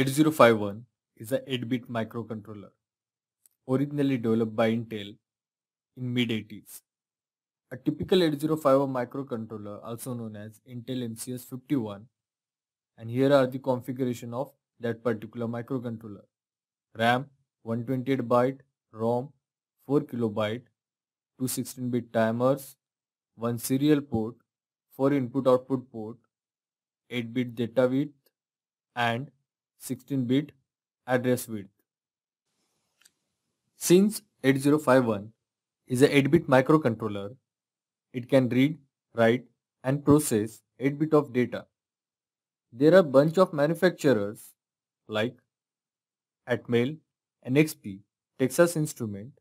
8051 is a 8-bit microcontroller originally developed by Intel in mid-80s. A typical 8051 microcontroller also known as Intel MCS51 and here are the configuration of that particular microcontroller. RAM 128 byte, ROM 4 kilobyte, two 16 bit timers, one serial port, four input output port, 8 bit data width and 16-bit address width. Since 8051 is a 8-bit microcontroller, it can read, write and process 8-bit of data. There are bunch of manufacturers like Atmel, NXP, Texas Instrument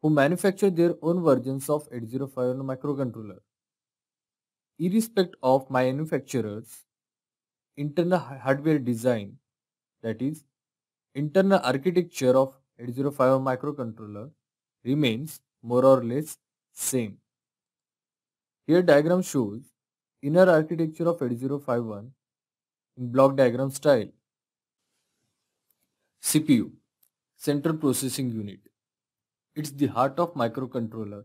who manufacture their own versions of 8051 microcontroller. Irrespective of manufacturers, internal hardware design that is internal architecture of 8051 microcontroller remains more or less same. Here diagram shows inner architecture of 8051 in block diagram style. CPU Central Processing Unit It's the heart of microcontroller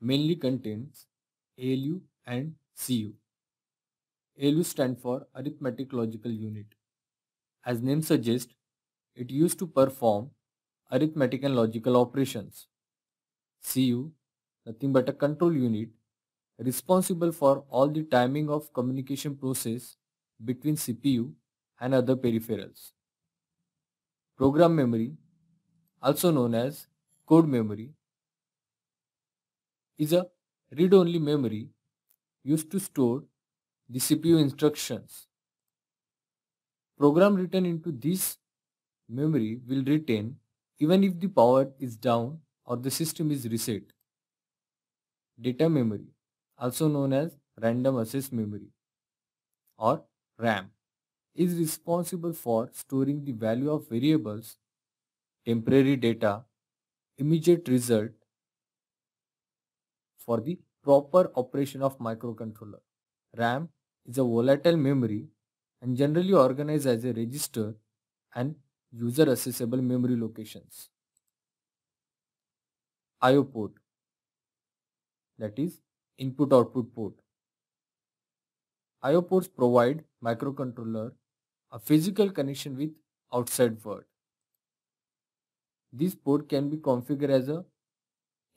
mainly contains ALU and CU. ALU stand for Arithmetic Logical Unit. As name suggests, it used to perform arithmetic and logical operations. CU, nothing but a control unit, responsible for all the timing of communication process between CPU and other peripherals. Program memory, also known as code memory, is a read-only memory used to store the CPU instructions. Program written into this memory will retain even if the power is down or the system is reset. Data memory also known as random access memory or RAM is responsible for storing the value of variables, temporary data, immediate result for the proper operation of microcontroller. RAM is a volatile memory and generally organized as a register and user accessible memory locations. IO port that is input output port. IO ports provide microcontroller a physical connection with outside world. This port can be configured as a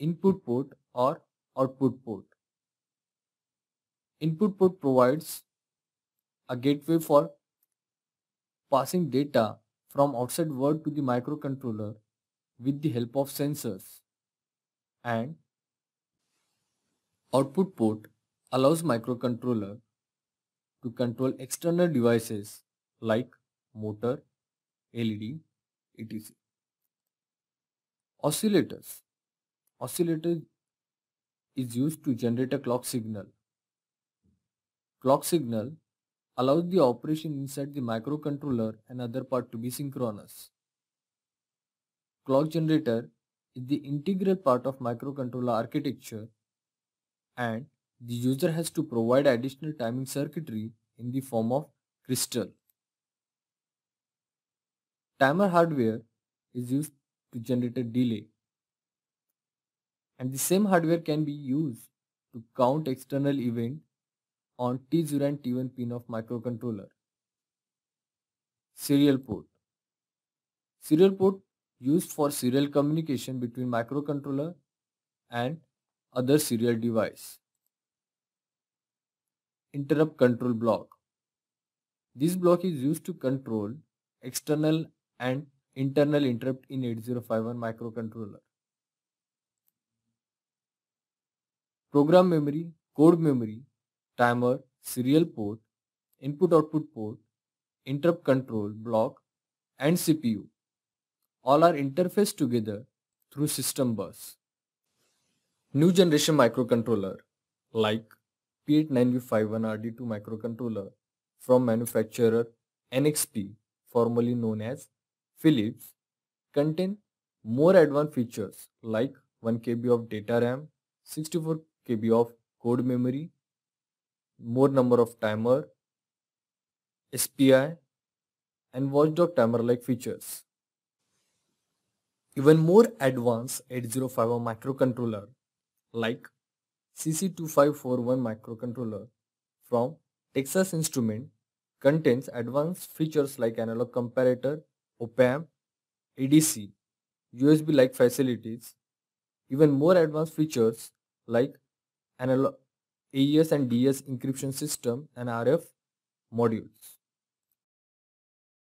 input port or output port. Input port provides a gateway for passing data from outside world to the microcontroller with the help of sensors and output port allows microcontroller to control external devices like motor, LED, etc. Oscillators Oscillator is used to generate a clock signal Clock signal allows the operation inside the microcontroller and other part to be synchronous. Clock generator is the integral part of microcontroller architecture and the user has to provide additional timing circuitry in the form of crystal. Timer hardware is used to generate a delay and the same hardware can be used to count external event on T0 and T1 pin of microcontroller. Serial port. Serial port used for serial communication between microcontroller and other serial device. Interrupt control block. This block is used to control external and internal interrupt in 8051 microcontroller. Program memory, code memory timer, serial port, input output port, interrupt control block and CPU. All are interfaced together through system bus. New generation microcontroller like P89551RD2 microcontroller from manufacturer NXP formerly known as Philips contain more advanced features like 1 KB of data RAM, 64 KB of code memory more number of timer, SPI and watchdog timer like features. Even more advanced 8051 microcontroller like CC2541 microcontroller from Texas Instrument contains advanced features like analog comparator, op-amp, ADC, USB-like facilities, even more advanced features like analog AES and DS encryption system and RF modules.